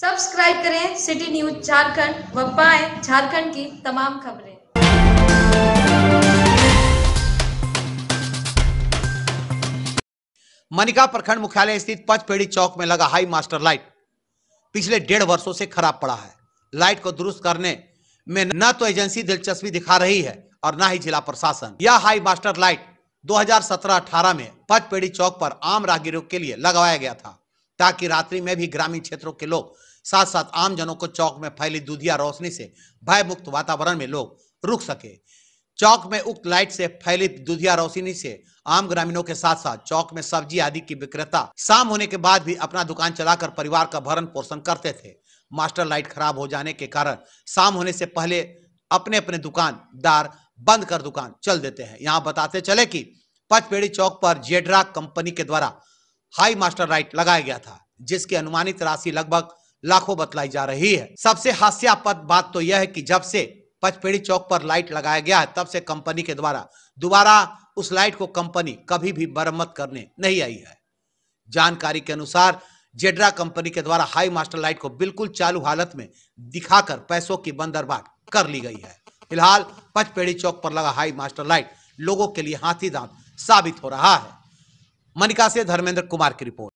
subscribe करें city news Jharkhand व पाए झारखंड की तमाम खबरें मनिका प्रखंड मुख्यालय स्थित पचपेड़ी चौक में लगा हाई मास्टर लाइट पिछले डेढ़ वर्षों से खराब पड़ा है लाइट को दुरुस्त करने में न तो एजेंसी दिलचस्पी दिखा रही है और न ही जिला प्रशासन यह हाई मास्टर लाइट 2017-18 में पचपेड़ी चौक पर आम राहगीरों के लिए लगवाया गया था ताकि रात्रि में भी ग्रामीण क्षेत्रों के लोग साथ साथ आमजनों को चौक में फैली दूधिया रोशनी से भयमुक्त वातावरण में लोग रुक सके चौक में उक्त लाइट से फैली दुधिया रोशनी से आम ग्रामीणों के साथ साथ चौक में सब्जी आदि की विक्रेता शाम होने के बाद भी अपना दुकान चलाकर परिवार का भरण पोषण करते थे मास्टर लाइट खराब हो जाने के कारण शाम होने से पहले अपने अपने दुकानदार बंद कर दुकान चल देते हैं यहाँ बताते चले कि पचपेड़ी चौक पर जेडरा कंपनी के द्वारा हाई मास्टर लाइट लगाया गया था जिसकी अनुमानित राशि लगभग लाखों बतलाई जा रही है सबसे हास्यापद बात तो यह है कि जब से पचपेड़ी चौक पर लाइट लगाया गया है तब से कंपनी के द्वारा दोबारा उस लाइट को कंपनी कभी भी मरम्मत करने नहीं आई है जानकारी के अनुसार जेड्रा कंपनी के द्वारा हाई मास्टर लाइट को बिल्कुल चालू हालत में दिखाकर पैसों की बंदरबाट कर ली गई है फिलहाल पचपेड़ी चौक पर लगा हाई मास्टर लाइट लोगों के लिए हाथी दांत साबित हो रहा है मनिका से धर्मेंद्र कुमार की रिपोर्ट